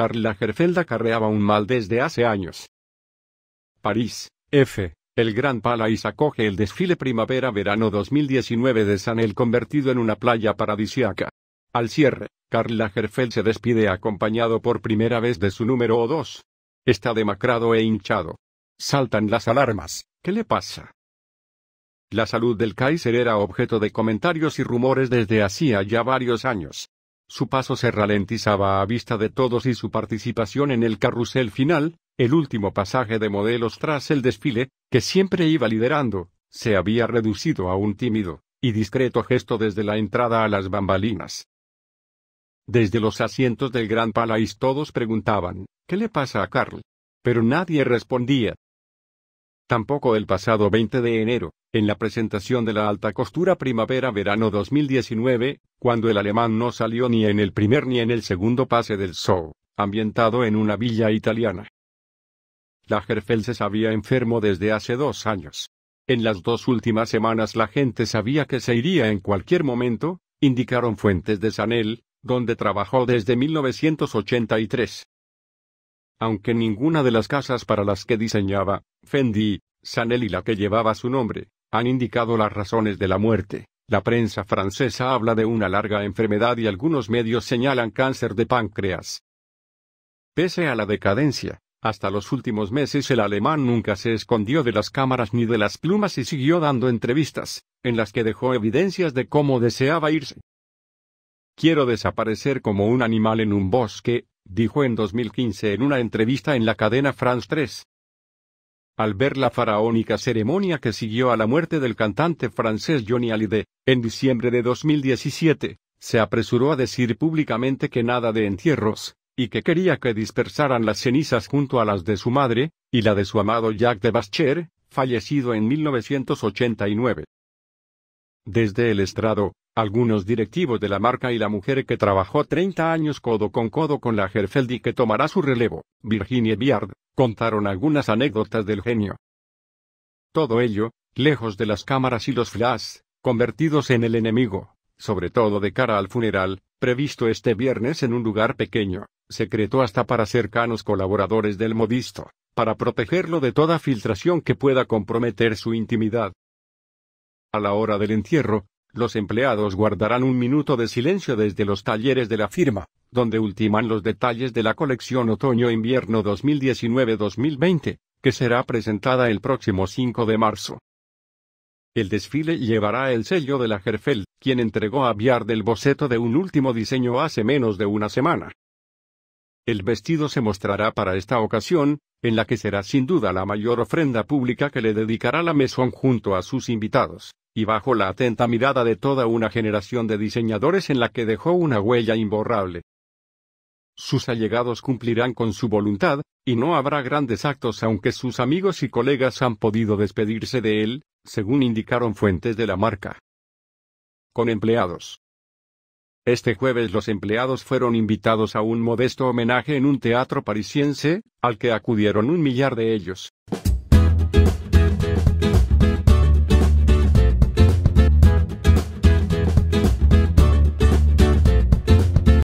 Carla Gerfeld acarreaba un mal desde hace años. París, F. El Gran Palais acoge el desfile primavera-verano 2019 de Sanel convertido en una playa paradisiaca. Al cierre, Carla Gerfeld se despide acompañado por primera vez de su número 2. Está demacrado e hinchado. Saltan las alarmas. ¿Qué le pasa? La salud del Kaiser era objeto de comentarios y rumores desde hacía ya varios años su paso se ralentizaba a vista de todos y su participación en el carrusel final, el último pasaje de modelos tras el desfile, que siempre iba liderando, se había reducido a un tímido y discreto gesto desde la entrada a las bambalinas. Desde los asientos del Gran Palais todos preguntaban, ¿qué le pasa a Carl? Pero nadie respondía, Tampoco el pasado 20 de enero, en la presentación de la alta costura primavera-verano 2019, cuando el alemán no salió ni en el primer ni en el segundo pase del show, ambientado en una villa italiana. Lagerfeld se sabía enfermo desde hace dos años. En las dos últimas semanas la gente sabía que se iría en cualquier momento, indicaron fuentes de Sanel, donde trabajó desde 1983 aunque ninguna de las casas para las que diseñaba, Fendi, Sanel y la que llevaba su nombre, han indicado las razones de la muerte. La prensa francesa habla de una larga enfermedad y algunos medios señalan cáncer de páncreas. Pese a la decadencia, hasta los últimos meses el alemán nunca se escondió de las cámaras ni de las plumas y siguió dando entrevistas, en las que dejó evidencias de cómo deseaba irse. Quiero desaparecer como un animal en un bosque, dijo en 2015 en una entrevista en la cadena France 3. Al ver la faraónica ceremonia que siguió a la muerte del cantante francés Johnny Hallyday, en diciembre de 2017, se apresuró a decir públicamente que nada de entierros, y que quería que dispersaran las cenizas junto a las de su madre, y la de su amado Jacques de Bacher, fallecido en 1989. Desde el estrado, algunos directivos de la marca y la mujer que trabajó 30 años codo con codo con la Herfeld y que tomará su relevo, Virginie Biard, contaron algunas anécdotas del genio. Todo ello, lejos de las cámaras y los flash, convertidos en el enemigo, sobre todo de cara al funeral, previsto este viernes en un lugar pequeño, secreto hasta para cercanos colaboradores del modisto, para protegerlo de toda filtración que pueda comprometer su intimidad. A la hora del entierro, los empleados guardarán un minuto de silencio desde los talleres de la firma, donde ultiman los detalles de la colección otoño-invierno 2019-2020, que será presentada el próximo 5 de marzo. El desfile llevará el sello de la Gerfeld, quien entregó a Biard el boceto de un último diseño hace menos de una semana. El vestido se mostrará para esta ocasión, en la que será sin duda la mayor ofrenda pública que le dedicará la mesón junto a sus invitados y bajo la atenta mirada de toda una generación de diseñadores en la que dejó una huella imborrable. Sus allegados cumplirán con su voluntad, y no habrá grandes actos aunque sus amigos y colegas han podido despedirse de él, según indicaron fuentes de la marca. Con empleados. Este jueves los empleados fueron invitados a un modesto homenaje en un teatro parisiense, al que acudieron un millar de ellos.